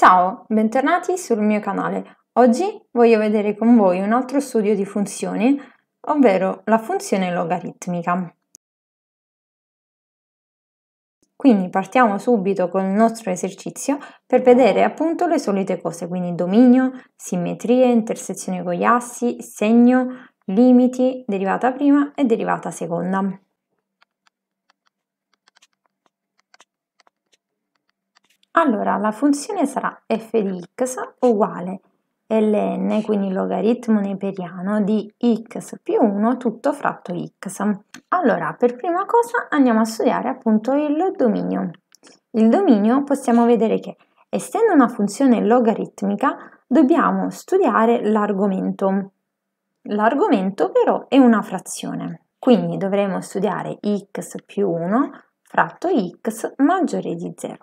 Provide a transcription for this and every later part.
Ciao, bentornati sul mio canale. Oggi voglio vedere con voi un altro studio di funzioni, ovvero la funzione logaritmica. Quindi partiamo subito con il nostro esercizio per vedere appunto le solite cose, quindi dominio, simmetrie, intersezione con gli assi, segno, limiti, derivata prima e derivata seconda. Allora, la funzione sarà f di x uguale ln, quindi logaritmo neperiano, di x più 1 tutto fratto x. Allora, per prima cosa andiamo a studiare appunto il dominio. Il dominio possiamo vedere che, essendo una funzione logaritmica, dobbiamo studiare l'argomento. L'argomento però è una frazione, quindi dovremo studiare x più 1 fratto x maggiore di 0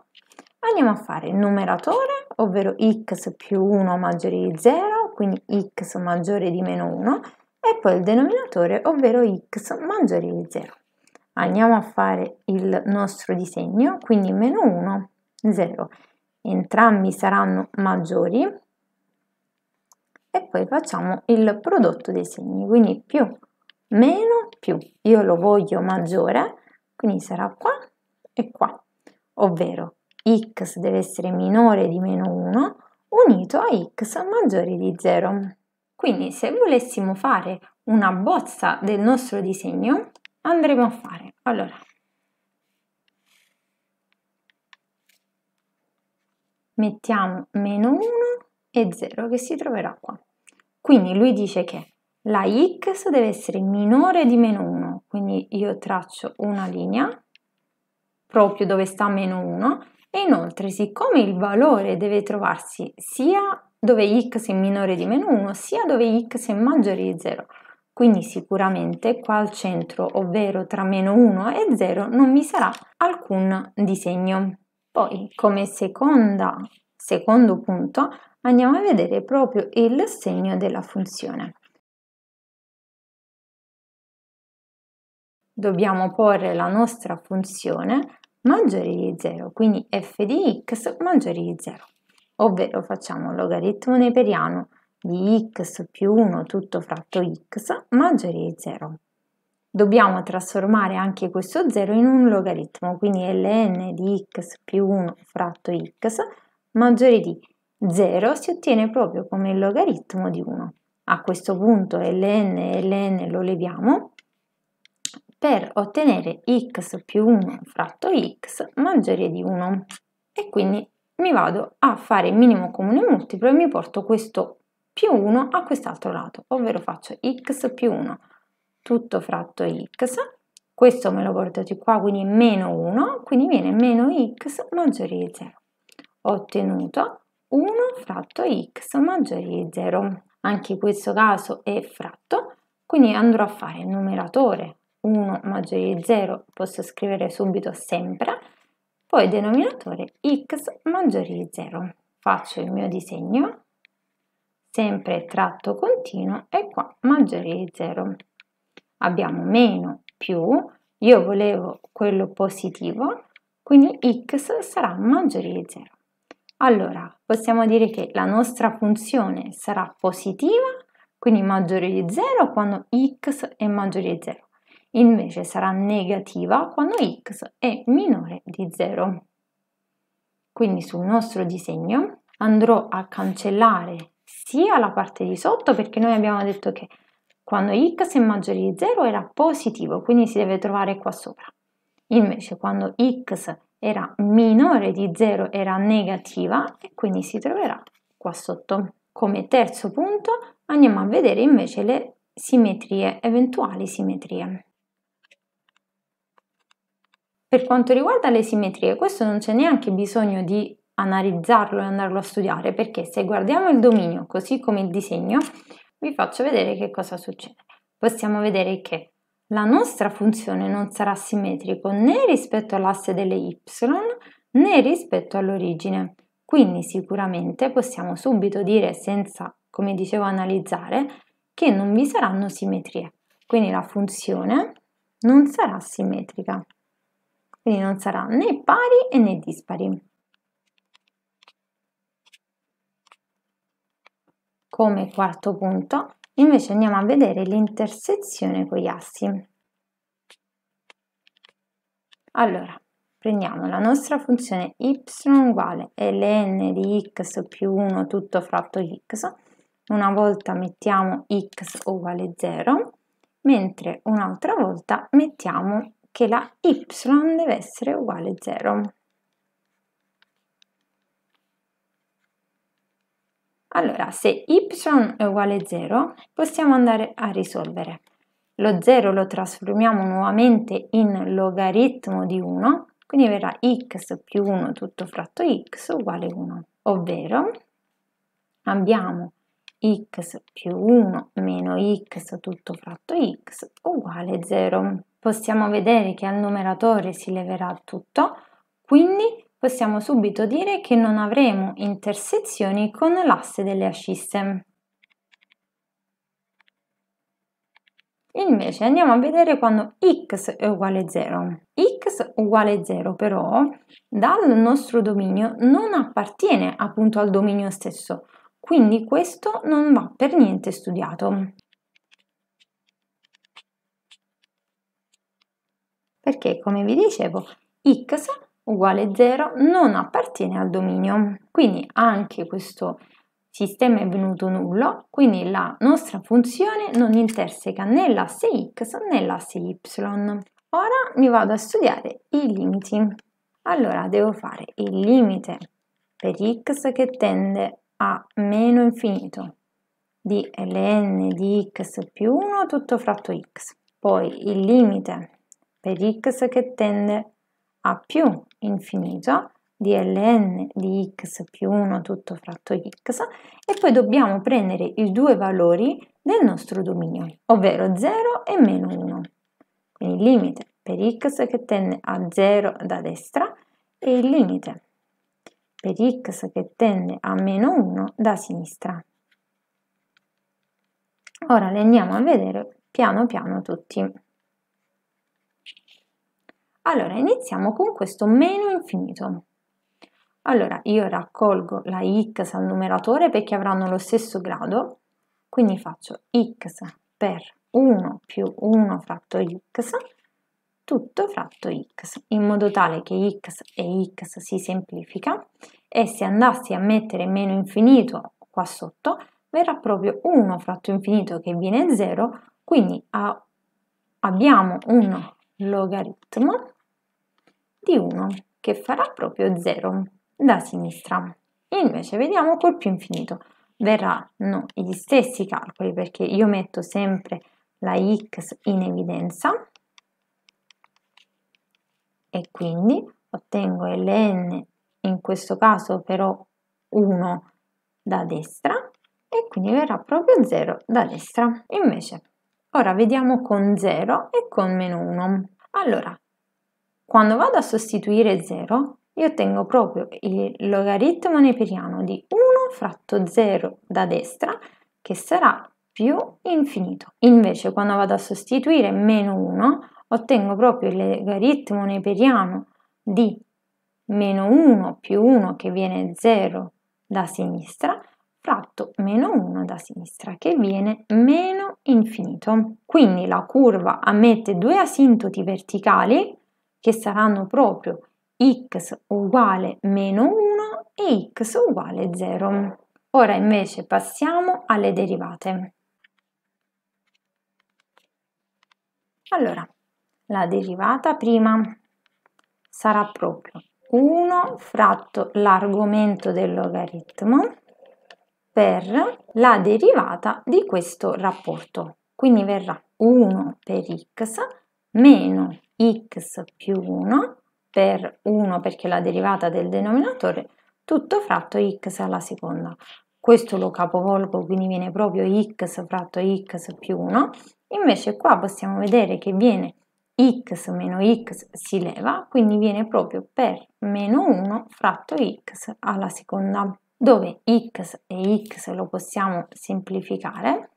andiamo a fare il numeratore, ovvero x più 1 maggiore di 0, quindi x maggiore di meno 1, e poi il denominatore, ovvero x maggiore di 0. Andiamo a fare il nostro disegno, quindi meno 1, 0. Entrambi saranno maggiori e poi facciamo il prodotto dei segni, quindi più, meno, più. Io lo voglio maggiore, quindi sarà qua e qua, ovvero x deve essere minore di meno 1 unito a x maggiore di 0. Quindi se volessimo fare una bozza del nostro disegno, andremo a fare, allora, mettiamo meno 1 e 0 che si troverà qua. Quindi lui dice che la x deve essere minore di meno 1, quindi io traccio una linea proprio dove sta meno 1 e inoltre, siccome il valore deve trovarsi sia dove x è minore di meno 1, sia dove x è maggiore di 0, quindi sicuramente qua al centro, ovvero tra meno 1 e 0, non vi sarà alcun disegno. Poi, come seconda, secondo punto, andiamo a vedere proprio il segno della funzione. Dobbiamo porre la nostra funzione maggiore di 0, quindi f di x maggiore di 0. Ovvero facciamo il logaritmo neperiano di x più 1 tutto fratto x maggiore di 0. Dobbiamo trasformare anche questo 0 in un logaritmo, quindi ln di x più 1 fratto x maggiore di 0 si ottiene proprio come il logaritmo di 1. A questo punto ln e ln lo leviamo per ottenere x più 1 fratto x maggiore di 1 e quindi mi vado a fare il minimo comune multiplo e mi porto questo più 1 a quest'altro lato, ovvero faccio x più 1 tutto fratto x, questo me lo porto di qua, quindi meno 1, quindi viene meno x maggiore di 0. Ho ottenuto 1 fratto x maggiore di 0. Anche in questo caso è fratto, quindi andrò a fare il numeratore 1 maggiore di 0 posso scrivere subito sempre, poi denominatore x maggiore di 0. Faccio il mio disegno, sempre tratto continuo e qua maggiore di 0. Abbiamo meno più, io volevo quello positivo, quindi x sarà maggiore di 0. Allora, possiamo dire che la nostra funzione sarà positiva, quindi maggiore di 0 quando x è maggiore di 0 invece sarà negativa quando x è minore di 0. Quindi sul nostro disegno andrò a cancellare sia la parte di sotto perché noi abbiamo detto che quando x è maggiore di 0 era positivo, quindi si deve trovare qua sopra. Invece quando x era minore di 0 era negativa e quindi si troverà qua sotto. Come terzo punto andiamo a vedere invece le simmetrie, eventuali simmetrie. Per quanto riguarda le simmetrie, questo non c'è neanche bisogno di analizzarlo e andarlo a studiare, perché se guardiamo il dominio così come il disegno, vi faccio vedere che cosa succede. Possiamo vedere che la nostra funzione non sarà simmetrico né rispetto all'asse delle y né rispetto all'origine. Quindi sicuramente possiamo subito dire senza, come dicevo, analizzare che non vi saranno simmetrie. Quindi la funzione non sarà simmetrica quindi non sarà né pari né dispari. Come quarto punto, invece andiamo a vedere l'intersezione con gli assi. Allora, prendiamo la nostra funzione y uguale ln di x più 1 tutto fratto x, una volta mettiamo x uguale 0, mentre un'altra volta mettiamo che la y deve essere uguale a 0. Allora, se y è uguale a 0, possiamo andare a risolvere. Lo 0 lo trasformiamo nuovamente in logaritmo di 1, quindi verrà x più 1 tutto fratto x uguale 1, ovvero abbiamo x più 1 meno x tutto fratto x uguale 0. Possiamo vedere che al numeratore si leverà tutto, quindi possiamo subito dire che non avremo intersezioni con l'asse delle ascisse. Invece andiamo a vedere quando x è uguale 0. x uguale 0 però dal nostro dominio non appartiene appunto al dominio stesso, quindi questo non va per niente studiato. Perché, come vi dicevo, x uguale 0 non appartiene al dominio. Quindi anche questo sistema è venuto nullo, quindi la nostra funzione non interseca né l'asse x né l'asse y. Ora mi vado a studiare i limiti. Allora devo fare il limite per x che tende a meno infinito di ln di x più 1 tutto fratto x. Poi il limite per x che tende a più infinito di ln di x più 1 tutto fratto x e poi dobbiamo prendere i due valori del nostro dominio, ovvero 0 e meno 1. Quindi il limite per x che tende a 0 da destra e il limite per x che tende a meno 1 da sinistra. Ora le andiamo a vedere piano piano tutti. Allora, iniziamo con questo meno infinito. Allora, io raccolgo la x al numeratore perché avranno lo stesso grado, quindi faccio x per 1 più 1 fratto x tutto fratto x, in modo tale che x e x si semplifica e se andassi a mettere meno infinito qua sotto, verrà proprio 1 fratto infinito che viene 0, quindi a, abbiamo un logaritmo di 1 che farà proprio 0 da sinistra. Invece vediamo col più infinito, verranno gli stessi calcoli perché io metto sempre la x in evidenza e quindi ottengo Ln, in questo caso però 1 da destra e quindi verrà proprio 0 da destra. Invece, ora vediamo con 0 e con meno 1. Allora, quando vado a sostituire 0, io ottengo proprio il logaritmo neperiano di 1 fratto 0 da destra, che sarà più infinito. Invece, quando vado a sostituire meno 1, ottengo proprio il logaritmo neperiano di meno 1 più 1 che viene 0 da sinistra fratto meno 1 da sinistra che viene meno infinito. Quindi la curva ammette due asintoti verticali che saranno proprio x uguale meno 1 e x uguale 0. Ora invece passiamo alle derivate. Allora, la derivata prima sarà proprio 1 fratto l'argomento del logaritmo per la derivata di questo rapporto. Quindi verrà 1 per x meno x più 1 per 1 perché è la derivata del denominatore tutto fratto x alla seconda. Questo lo capovolgo, quindi viene proprio x fratto x più 1. Invece qua possiamo vedere che viene x meno x si leva, quindi viene proprio per meno 1 fratto x alla seconda, dove x e x lo possiamo semplificare,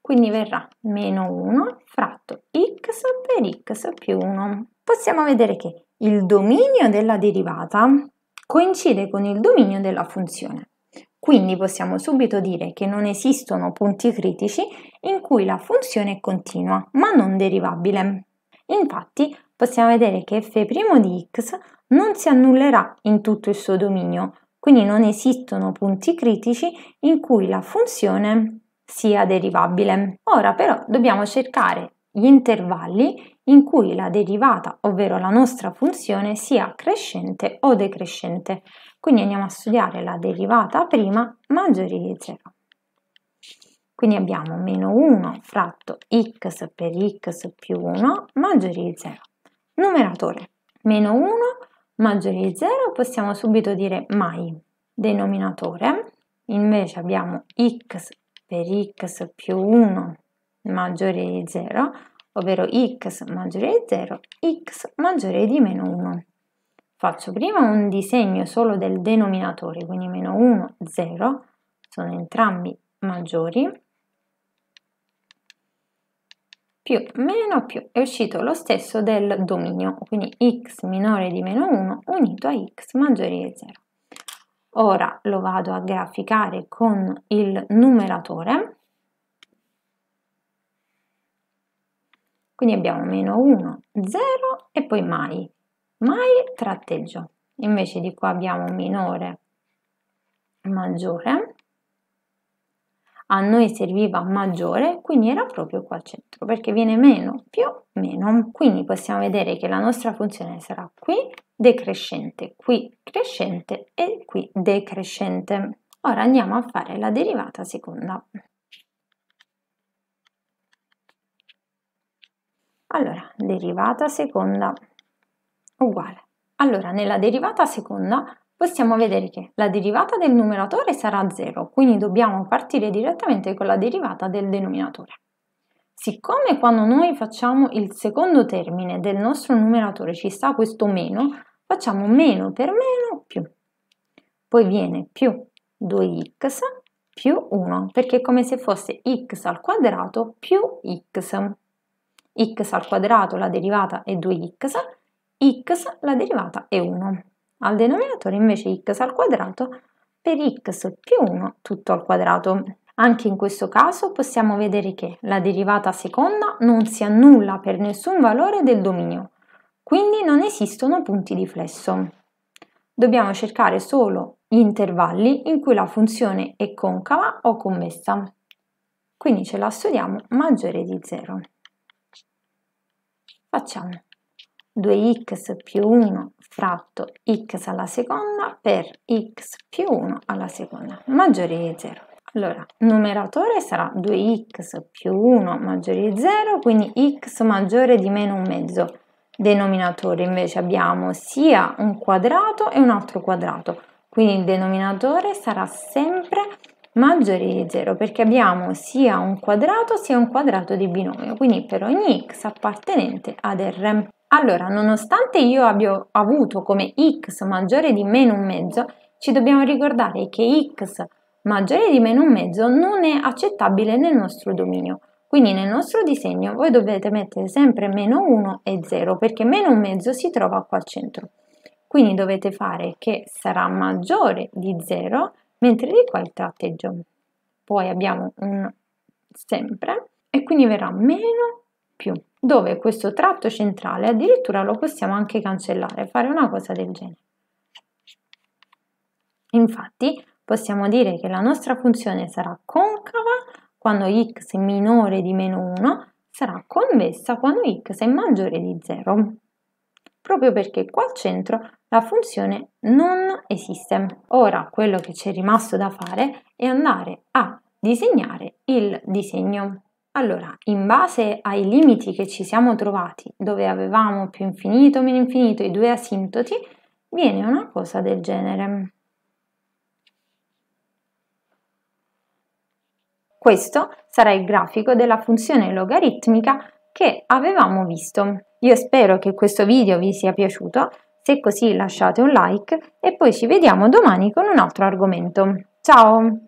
quindi verrà meno 1 fratto x per x più 1. Possiamo vedere che il dominio della derivata coincide con il dominio della funzione. Quindi possiamo subito dire che non esistono punti critici in cui la funzione è continua ma non derivabile. Infatti possiamo vedere che f' di x non si annullerà in tutto il suo dominio, quindi non esistono punti critici in cui la funzione sia derivabile. Ora però dobbiamo cercare gli intervalli in cui la derivata, ovvero la nostra funzione, sia crescente o decrescente. Quindi andiamo a studiare la derivata prima maggiore di 0. Quindi abbiamo meno 1 fratto x per x più 1 maggiore di 0. Numeratore, meno 1 maggiore di 0, possiamo subito dire mai. Denominatore, invece abbiamo x per x più 1 maggiore di 0, ovvero x maggiore di 0, x maggiore di meno 1. Faccio prima un disegno solo del denominatore, quindi meno 1, 0, sono entrambi maggiori, più meno più è uscito lo stesso del dominio, quindi x minore di meno 1 unito a x maggiore di 0. Ora lo vado a graficare con il numeratore Quindi abbiamo meno 1, 0 e poi mai. Mai tratteggio. Invece di qua abbiamo minore, maggiore. A noi serviva maggiore, quindi era proprio qua al centro, perché viene meno, più, meno. Quindi possiamo vedere che la nostra funzione sarà qui decrescente, qui crescente e qui decrescente. Ora andiamo a fare la derivata seconda. Allora, derivata seconda uguale. Allora, nella derivata seconda possiamo vedere che la derivata del numeratore sarà 0, quindi dobbiamo partire direttamente con la derivata del denominatore. Siccome quando noi facciamo il secondo termine del nostro numeratore ci sta questo meno, facciamo meno per meno più. Poi viene più 2x più 1, perché è come se fosse x al quadrato più x x al quadrato la derivata è 2x, x la derivata è 1. Al denominatore invece x al quadrato per x più 1 tutto al quadrato. Anche in questo caso possiamo vedere che la derivata seconda non si annulla per nessun valore del dominio, quindi non esistono punti di flesso. Dobbiamo cercare solo gli intervalli in cui la funzione è concava o convessa. Quindi ce la studiamo maggiore di 0. Facciamo 2x più 1 fratto x alla seconda per x più 1 alla seconda maggiore di 0. Allora, numeratore sarà 2x più 1 maggiore di 0, quindi x maggiore di meno un mezzo. Denominatore invece abbiamo sia un quadrato e un altro quadrato, quindi il denominatore sarà sempre maggiori di 0 perché abbiamo sia un quadrato sia un quadrato di binomio, quindi per ogni x appartenente ad R. Allora, nonostante io abbia avuto come x maggiore di meno un mezzo, ci dobbiamo ricordare che x maggiore di meno un mezzo non è accettabile nel nostro dominio. Quindi nel nostro disegno voi dovete mettere sempre meno 1 e 0 perché meno un mezzo si trova qua al centro. Quindi dovete fare che sarà maggiore di 0 mentre di qua il tratteggio. Poi abbiamo un sempre e quindi verrà meno più, dove questo tratto centrale addirittura lo possiamo anche cancellare, fare una cosa del genere. Infatti possiamo dire che la nostra funzione sarà concava quando x è minore di meno 1, sarà convessa quando x è maggiore di 0. Proprio perché qua al centro la funzione non esiste. Ora quello che ci è rimasto da fare è andare a disegnare il disegno. Allora, in base ai limiti che ci siamo trovati, dove avevamo più infinito, meno infinito, i due asintoti, viene una cosa del genere. Questo sarà il grafico della funzione logaritmica che avevamo visto. Io spero che questo video vi sia piaciuto se così lasciate un like e poi ci vediamo domani con un altro argomento. Ciao!